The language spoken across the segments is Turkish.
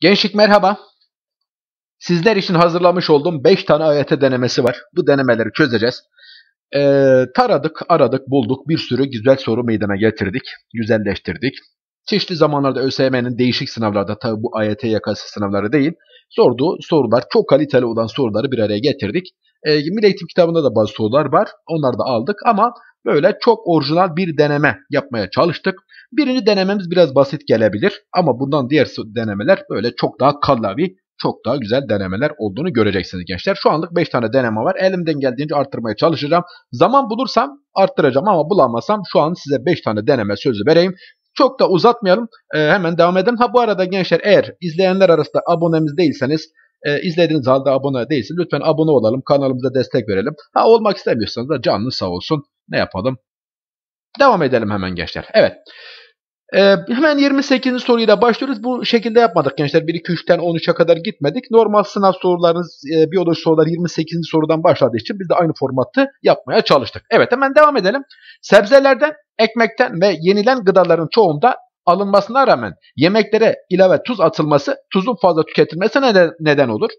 Gençlik merhaba. Sizler için hazırlamış olduğum 5 tane ayete denemesi var. Bu denemeleri çözeceğiz. Ee, taradık, aradık, bulduk. Bir sürü güzel soru meydana getirdik. Güzelleştirdik. Çeşitli zamanlarda ÖSYM'nin değişik sınavlarda, tabi bu AYT yakası sınavları değil, sorduğu sorular, çok kaliteli olan soruları bir araya getirdik. E, Milli Eğitim kitabında da bazı sorular var. Onları da aldık ama böyle çok orijinal bir deneme yapmaya çalıştık. Birinci denememiz biraz basit gelebilir ama bundan diğer denemeler böyle çok daha kallavi, çok daha güzel denemeler olduğunu göreceksiniz gençler. Şu anlık 5 tane deneme var. Elimden geldiğince arttırmaya çalışacağım. Zaman bulursam arttıracağım ama bulamazsam şu an size 5 tane deneme sözü vereyim. Çok da uzatmayalım. E, hemen devam edelim. Ha bu arada gençler eğer izleyenler arasında abonemiz değilseniz e, izlediğiniz halde abone değilsiniz. Lütfen abone olalım. Kanalımıza destek verelim. Ha olmak istemiyorsanız da canlı sağ olsun ne yapalım? Devam edelim hemen gençler. Evet. Ee, hemen 28. soruyla başlıyoruz. Bu şekilde yapmadık gençler. 1, 2, 3'ten 13'e kadar gitmedik. Normal sınav sorularınız, e, biyoloji soruları 28. sorudan başladığı için biz de aynı formatı yapmaya çalıştık. Evet hemen devam edelim. Sebzelerden, ekmekten ve yenilen gıdaların çoğunda alınmasına rağmen yemeklere ilave tuz atılması tuzun fazla tüketilmesi neden, neden olur.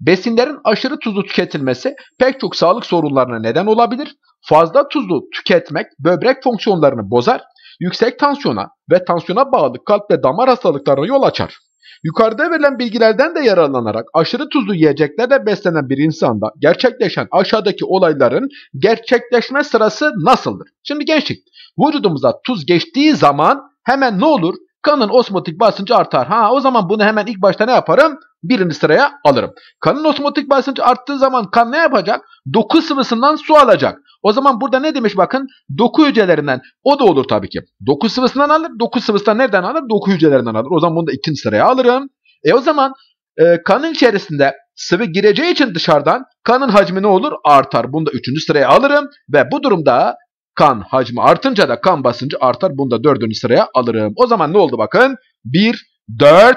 Besinlerin aşırı tuzlu tüketilmesi pek çok sağlık sorunlarına neden olabilir. Fazla tuzlu tüketmek böbrek fonksiyonlarını bozar, yüksek tansiyona ve tansiyona bağlı kalp ve damar hastalıklarına yol açar. Yukarıda verilen bilgilerden de yararlanarak aşırı tuzlu yiyeceklerle beslenen bir insanda gerçekleşen aşağıdaki olayların gerçekleşme sırası nasıldır? Şimdi gençlik, vücudumuza tuz geçtiği zaman hemen ne olur? Kanın osmotik basıncı artar. Ha o zaman bunu hemen ilk başta ne yaparım? Birinci sıraya alırım. Kanın osmotik basıncı arttığı zaman kan ne yapacak? Doku sıvısından su alacak. O zaman burada ne demiş bakın? Doku hücrelerinden. O da olur tabii ki. Doku sıvısından alır. Doku sıvısından nereden alır? Doku hücrelerinden alır. O zaman bunu da ikinci sıraya alırım. E o zaman e, kanın içerisinde sıvı gireceği için dışarıdan kanın hacmi ne olur? Artar. Bunu da üçüncü sıraya alırım. Ve bu durumda kan hacmi artınca da kan basıncı artar. Bunu da dördüncü sıraya alırım. O zaman ne oldu bakın? 1, 4,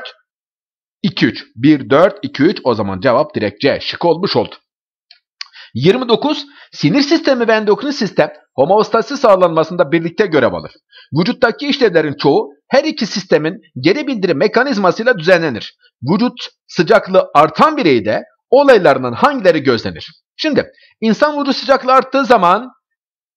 2, 3. 1, 4, 2, 3. O zaman cevap direkt C. Şık olmuş oldu. 29. Sinir sistemi ve endokrin sistem Homeostasis sağlanmasında birlikte görev alır. Vücuttaki işlevlerin çoğu her iki sistemin geri bildirim mekanizmasıyla düzenlenir. Vücut sıcaklığı artan bireyde olaylarının hangileri gözlenir? Şimdi insan vücut sıcaklığı arttığı zaman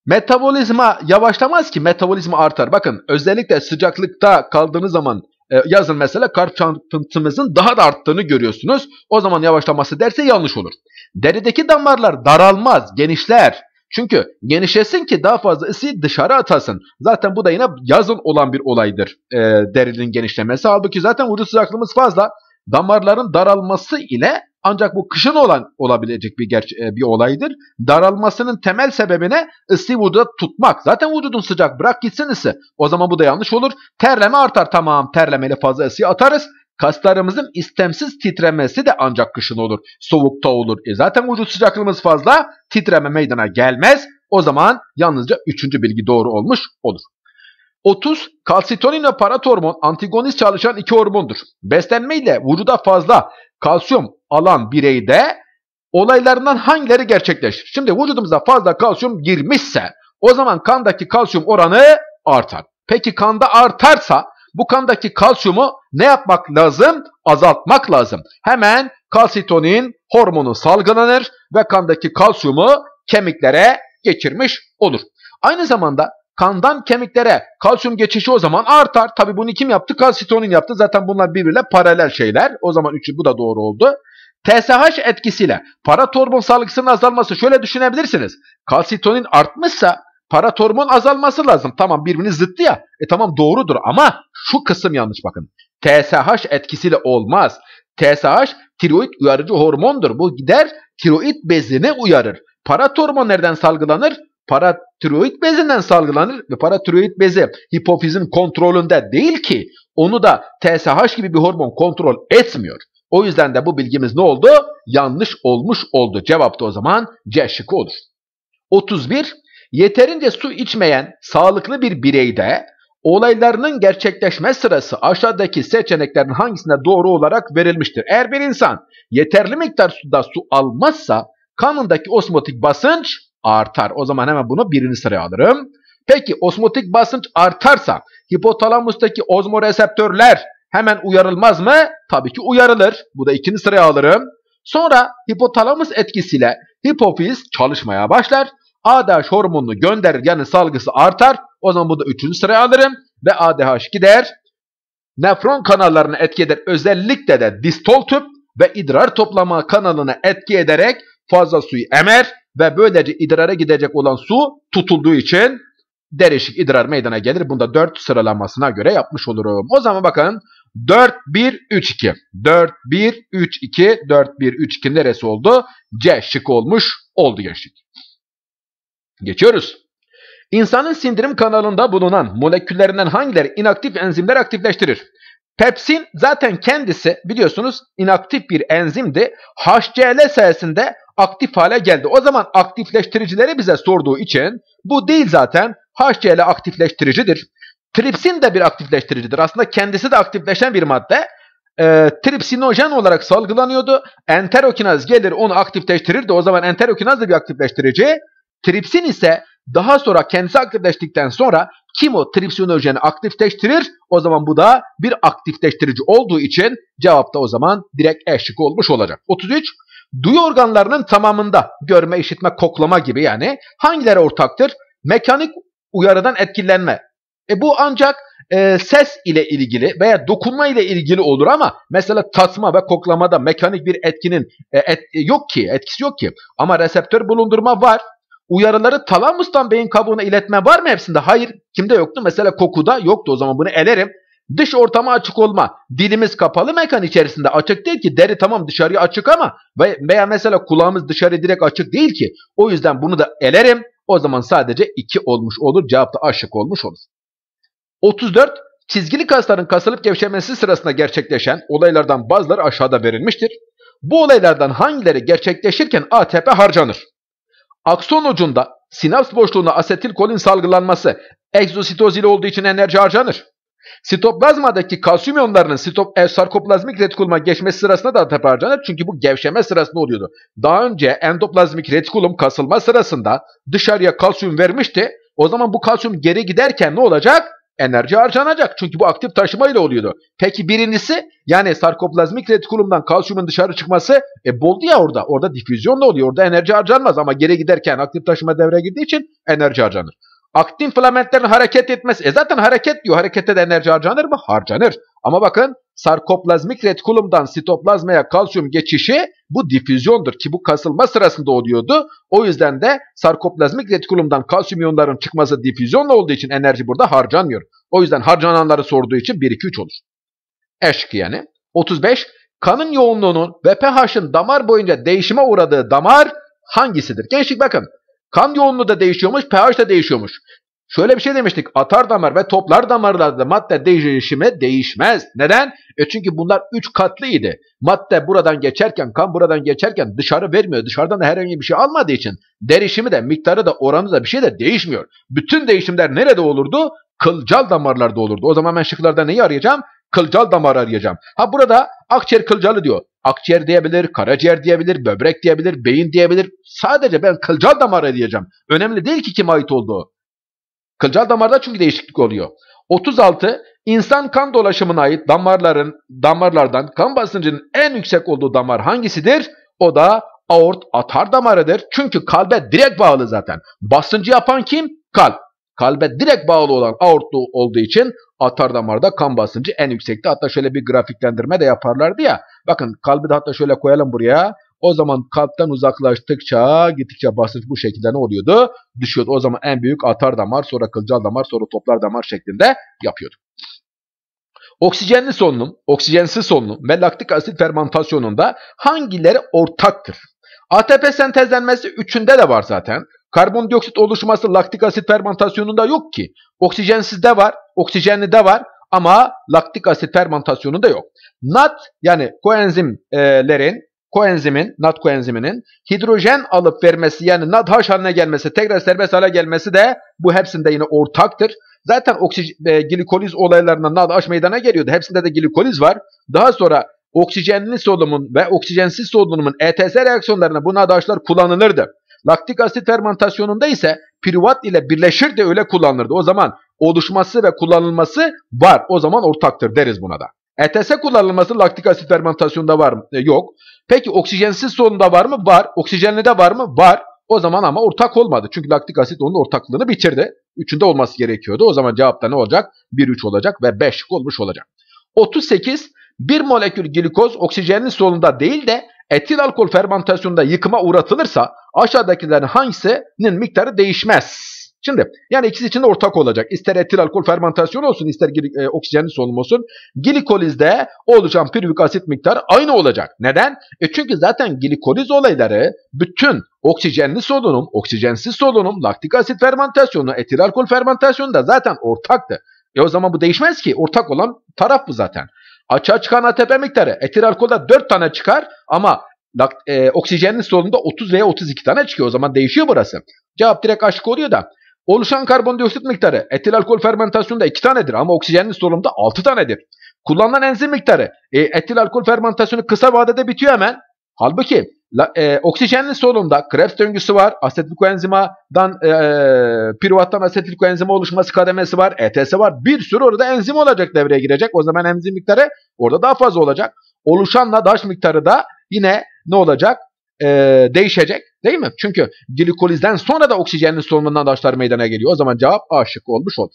metabolizma yavaşlamaz ki metabolizma artar. Bakın özellikle sıcaklıkta kaldığınız zaman e, yazın mesela kar çarpıntımızın daha da arttığını görüyorsunuz. O zaman yavaşlaması derse yanlış olur. Derideki damarlar daralmaz, genişler. Çünkü genişlesin ki daha fazla ısı dışarı atasın. Zaten bu da yine yazın olan bir olaydır e, derinin genişlemesi. Halbuki zaten vücut sıcaklığımız fazla. Damarların daralması ile ancak bu kışın olan olabilecek bir, e, bir olaydır. Daralmasının temel sebebine ısı vücuda tutmak. Zaten vücudun sıcak bırak gitsin ısı. O zaman bu da yanlış olur. Terleme artar tamam Terlemeli fazla ısı atarız. Kaslarımızın istemsiz titremesi de ancak kışın olur. Soğukta olur. E zaten vücut sıcaklığımız fazla titreme meydana gelmez. O zaman yalnızca üçüncü bilgi doğru olmuş olur. 30. Kalsitonin ve paratormon antigonist çalışan iki hormondur. Beslenme ile vücuda fazla kalsiyum alan bireyde olaylarından hangileri gerçekleşir? Şimdi vücudumuza fazla kalsiyum girmişse o zaman kandaki kalsiyum oranı artar. Peki kanda artarsa bu kandaki kalsiyumu ne yapmak lazım? Azaltmak lazım. Hemen kalsitonin hormonu salgılanır ve kandaki kalsiyumu kemiklere geçirmiş olur. Aynı zamanda Kandan kemiklere kalsiyum geçişi o zaman artar. Tabi bunu kim yaptı? Kalsitonin yaptı. Zaten bunlar birbirle paralel şeyler. O zaman üçü bu da doğru oldu. TSH etkisiyle paratormon salgısının azalması şöyle düşünebilirsiniz. Kalsitonin artmışsa paratormon azalması lazım. Tamam birbirini zıttı ya. E tamam doğrudur ama şu kısım yanlış bakın. TSH etkisiyle olmaz. TSH tiroid uyarıcı hormondur. Bu gider tiroid bezini uyarır. Paratormon nereden salgılanır? paratiroid bezinden salgılanır ve paratiroid bezi hipofizin kontrolünde değil ki onu da TSH gibi bir hormon kontrol etmiyor. O yüzden de bu bilgimiz ne oldu? Yanlış olmuş oldu. Cevap da o zaman C şıkkı olur. 31. Yeterince su içmeyen sağlıklı bir bireyde olaylarının gerçekleşme sırası aşağıdaki seçeneklerin hangisine doğru olarak verilmiştir? Eğer bir insan yeterli miktar suda su almazsa kanındaki osmotik basınç artar. O zaman hemen bunu birinci sıraya alırım. Peki osmotik basınç artarsa hipotalamustaki ozmoreseptörler hemen uyarılmaz mı? Tabii ki uyarılır. Bu da ikinci sıraya alırım. Sonra hipotalamus etkisiyle hipofiz çalışmaya başlar. ADH hormonunu gönderir yani salgısı artar. O zaman bu da üçüncü sıraya alırım. Ve ADH gider. Nefron kanallarını etki eder. Özellikle de distol tüp ve idrar toplama kanalına etki ederek fazla suyu emer ve böylece idrara gidecek olan su tutulduğu için derişik idrar meydana gelir. Bunda 4 sıralamasına göre yapmış olurum. O zaman bakın 4 1 3 2. 4 1 3 2 4 1 3 2 neresi oldu? C şık olmuş oldu gençlik. Geçiyoruz. İnsanın sindirim kanalında bulunan moleküllerinden hangileri inaktif enzimler aktifleştirir? Pepsin zaten kendisi biliyorsunuz inaktif bir enzimdi. HCl sayesinde aktif hale geldi. O zaman aktifleştiricileri bize sorduğu için bu değil zaten HCl aktifleştiricidir. Tripsin de bir aktifleştiricidir. Aslında kendisi de aktifleşen bir madde. E, tripsinojen olarak salgılanıyordu. Enterokinaz gelir onu aktifleştirirdi. O zaman enterokinaz da bir aktifleştirici. Tripsin ise daha sonra kendisi aktifleştikten sonra kimo tripsinojeni aktifleştirir. O zaman bu da bir aktifleştirici olduğu için cevapta o zaman direkt eşlik olmuş olacak. 33. Duyu organlarının tamamında görme, işitme, koklama gibi yani hangileri ortaktır? Mekanik uyarıdan etkilenme. E bu ancak e, ses ile ilgili veya dokunma ile ilgili olur ama mesela tasma ve koklamada mekanik bir etkinin e, et, e, yok ki, etkisi yok ki. Ama reseptör bulundurma var. Uyarıları talamustan beyin kabuğuna iletme var mı hepsinde? Hayır. Kimde yoktu? Mesela kokuda yoktu. O zaman bunu elerim. Dış ortama açık olma. Dilimiz kapalı mekan içerisinde açık değil ki. Deri tamam dışarıya açık ama veya mesela kulağımız dışarıya direkt açık değil ki. O yüzden bunu da elerim. O zaman sadece 2 olmuş olur. Cevap da aşık olmuş olur. 34. Çizgili kasların kasılıp gevşemesi sırasında gerçekleşen olaylardan bazıları aşağıda verilmiştir. Bu olaylardan hangileri gerçekleşirken ATP harcanır? Akson ucunda sinaps boşluğuna asetilkolin salgılanması egzositoz ile olduğu için enerji harcanır. Sitoplazmadaki kalsiyum iyonlarının sitop, e, sarkoplazmik retikuluma geçmesi sırasında da teparcanır. Çünkü bu gevşeme sırasında oluyordu. Daha önce endoplazmik retikulum kasılma sırasında dışarıya kalsiyum vermişti. O zaman bu kalsiyum geri giderken ne olacak? Enerji harcanacak. Çünkü bu aktif taşıma ile oluyordu. Peki birincisi yani sarkoplazmik retikulumdan kalsiyumun dışarı çıkması e, boldu ya orada. Orada da oluyor. Orada enerji harcanmaz ama geri giderken aktif taşıma devreye girdiği için enerji harcanır. Aktin filamentlerin hareket etmesi. E zaten hareket diyor. Harekette de enerji harcanır mı? Harcanır. Ama bakın sarkoplazmik retikulumdan sitoplazmaya kalsiyum geçişi bu difüzyondur ki bu kasılma sırasında oluyordu. O yüzden de sarkoplazmik retikulumdan kalsiyum iyonların çıkması difüzyonla olduğu için enerji burada harcanmıyor. O yüzden harcananları sorduğu için 1 2 3 olur. Eşk yani. 35 kanın yoğunluğunun ve pH'ın damar boyunca değişime uğradığı damar hangisidir? Gençlik bakın Kan yoğunluğu da değişiyormuş, pH de değişiyormuş. Şöyle bir şey demiştik. Atar damar ve toplar damarlarda madde değişimi değişmez. Neden? E çünkü bunlar 3 katlıydı. Madde buradan geçerken, kan buradan geçerken dışarı vermiyor. Dışarıdan da herhangi bir şey almadığı için derişimi de, miktarı da, oranı da bir şey de değişmiyor. Bütün değişimler nerede olurdu? Kılcal damarlarda olurdu. O zaman ben şıklarda neyi arayacağım? Kılcal damar arayacağım. Ha burada akciğer kılcalı diyor akciğer diyebilir, karaciğer diyebilir, böbrek diyebilir, beyin diyebilir. Sadece ben kılcal damara diyeceğim. Önemli değil ki kime ait olduğu. Kılcal damarda çünkü değişiklik oluyor. 36 İnsan kan dolaşımına ait damarların damarlardan kan basıncının en yüksek olduğu damar hangisidir? O da aort atar damarıdır. Çünkü kalbe direkt bağlı zaten. Basıncı yapan kim? Kalp kalbe direkt bağlı olan aortlu olduğu için atar damarda kan basıncı en yüksekti. Hatta şöyle bir grafiklendirme de yaparlardı ya. Bakın kalbi de hatta şöyle koyalım buraya. O zaman kalpten uzaklaştıkça gittikçe basınç bu şekilde ne oluyordu? Düşüyordu. O zaman en büyük atar damar, sonra kılcal damar, sonra toplar damar şeklinde yapıyordu. Oksijenli solunum, oksijensiz solunum ve laktik asit fermentasyonunda hangileri ortaktır? ATP sentezlenmesi üçünde de var zaten. Karbondioksit oluşması laktik asit fermentasyonunda yok ki. Oksijensiz de var, oksijenli de var ama laktik asit fermentasyonunda yok. NAT yani koenzimlerin koenzimin, NAT koenziminin hidrojen alıp vermesi yani NADH haline gelmesi, tekrar serbest hale gelmesi de bu hepsinde yine ortaktır. Zaten oksijen, e, glikoliz olaylarında NADH meydana geliyordu. Hepsinde de glikoliz var. Daha sonra oksijenli solumun ve oksijensiz solunumun ETS reaksiyonlarına bu NADH'lar kullanılırdı. Laktik asit fermentasyonunda ise privat ile birleşir de öyle kullanılırdı. O zaman oluşması ve kullanılması var. O zaman ortaktır deriz buna da. ETS kullanılması laktik asit fermentasyonunda var mı? E, yok. Peki oksijensiz solunda var mı? Var. Oksijenli de var mı? Var. O zaman ama ortak olmadı. Çünkü laktik asit onun ortaklığını bitirdi. Üçünde olması gerekiyordu. O zaman cevapta ne olacak? 1-3 olacak ve 5 olmuş olacak. 38. Bir molekül glikoz oksijenli solunda değil de etil alkol fermentasyonunda yıkıma uğratılırsa aşağıdakilerin hangisinin miktarı değişmez. Şimdi yani ikisi için de ortak olacak. İster etil alkol fermentasyon olsun ister e, oksijenli solunum olsun. Glikolizde oluşan pürvik asit miktarı aynı olacak. Neden? E çünkü zaten glikoliz olayları bütün oksijenli solunum, oksijensiz solunum, laktik asit fermentasyonu, etil alkol fermentasyonu da zaten ortaktı. E o zaman bu değişmez ki. Ortak olan taraf bu zaten. Açığa çıkan ATP miktarı etil alkolda 4 tane çıkar ama e, oksijenin solunda 30 veya 32 tane çıkıyor. O zaman değişiyor burası. Cevap direkt aşık oluyor da. Oluşan karbondioksit miktarı etil alkol fermentasyonunda 2 tanedir ama oksijenin solumda 6 tanedir. Kullanılan enzim miktarı e, etil alkol fermentasyonu kısa vadede bitiyor hemen. Halbuki la, e, oksijenin solunda Krebs döngüsü var. Asetil koenzimadan e, piruvattan asetil oluşması kademesi var. ETS var. Bir sürü orada enzim olacak devreye girecek. O zaman enzim miktarı orada daha fazla olacak. Oluşanla daş miktarı da yine ne olacak? E, değişecek değil mi? Çünkü glikolizden sonra da oksijenin solunumundan taşlar meydana geliyor. O zaman cevap A şıkkı olmuş oldu.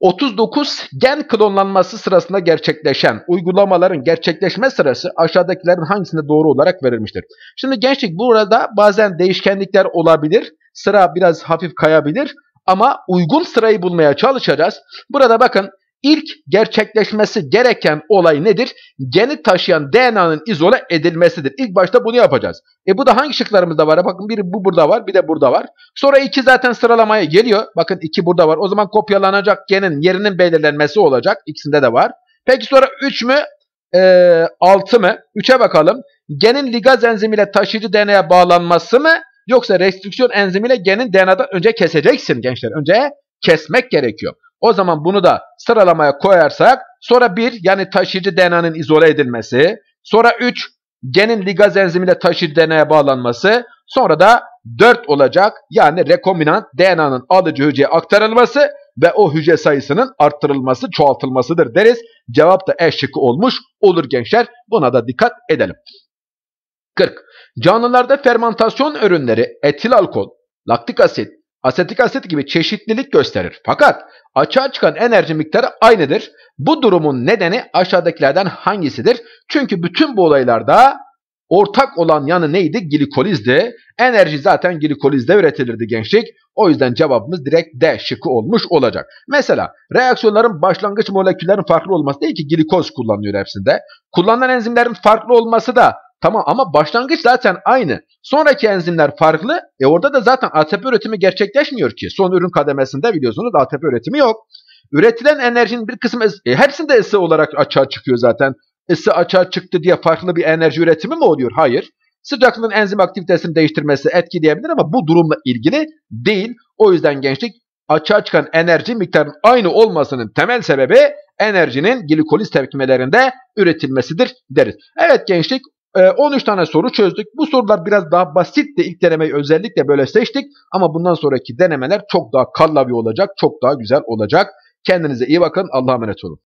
39 gen klonlanması sırasında gerçekleşen uygulamaların gerçekleşme sırası aşağıdakilerin hangisinde doğru olarak verilmiştir? Şimdi gençlik burada bazen değişkenlikler olabilir. Sıra biraz hafif kayabilir ama uygun sırayı bulmaya çalışacağız. Burada bakın İlk gerçekleşmesi gereken olay nedir? Geni taşıyan DNA'nın izole edilmesidir. İlk başta bunu yapacağız. E bu da hangi şıklarımızda var? E, bakın biri bu burada var bir de burada var. Sonra iki zaten sıralamaya geliyor. Bakın iki burada var. O zaman kopyalanacak genin yerinin belirlenmesi olacak. İkisinde de var. Peki sonra 3 mü? Ee, 6 mı? 3'e bakalım. Genin ligaz enzimiyle taşıyıcı DNA'ya bağlanması mı? Yoksa restriksiyon enzimiyle genin DNA'dan önce keseceksin gençler. Önce kesmek gerekiyor. O zaman bunu da sıralamaya koyarsak sonra 1 yani taşıyıcı DNA'nın izole edilmesi. Sonra 3 genin ligaz enzimiyle taşıyıcı DNA'ya bağlanması. Sonra da 4 olacak yani rekombinant DNA'nın alıcı hücreye aktarılması ve o hücre sayısının arttırılması, çoğaltılmasıdır deriz. Cevap da eşlik olmuş olur gençler. Buna da dikkat edelim. 40. Canlılarda fermentasyon ürünleri etil alkol, laktik asit, asetik asit gibi çeşitlilik gösterir. Fakat açığa çıkan enerji miktarı aynıdır. Bu durumun nedeni aşağıdakilerden hangisidir? Çünkü bütün bu olaylarda ortak olan yanı neydi? Glikolizdi. Enerji zaten glikolizde üretilirdi gençlik. O yüzden cevabımız direkt D şıkkı olmuş olacak. Mesela reaksiyonların başlangıç moleküllerin farklı olması değil ki glikoz kullanılıyor hepsinde. Kullanılan enzimlerin farklı olması da Tamam ama başlangıç zaten aynı. Sonraki enzimler farklı. E orada da zaten ATP üretimi gerçekleşmiyor ki. Son ürün kademesinde biliyorsunuz ATP üretimi yok. Üretilen enerjinin bir kısmı e, hepsinde ısı olarak açığa çıkıyor zaten. Isı açığa çıktı diye farklı bir enerji üretimi mi oluyor? Hayır. Sıcaklığın enzim aktivitesini değiştirmesi etkileyebilir ama bu durumla ilgili değil. O yüzden gençlik açığa çıkan enerji miktarının aynı olmasının temel sebebi enerjinin glikoliz tepkimelerinde üretilmesidir deriz. Evet gençlik 13 ee, tane soru çözdük. Bu sorular biraz daha basitti. İlk denemeyi özellikle böyle seçtik. Ama bundan sonraki denemeler çok daha kallavi olacak. Çok daha güzel olacak. Kendinize iyi bakın. Allah'a emanet olun.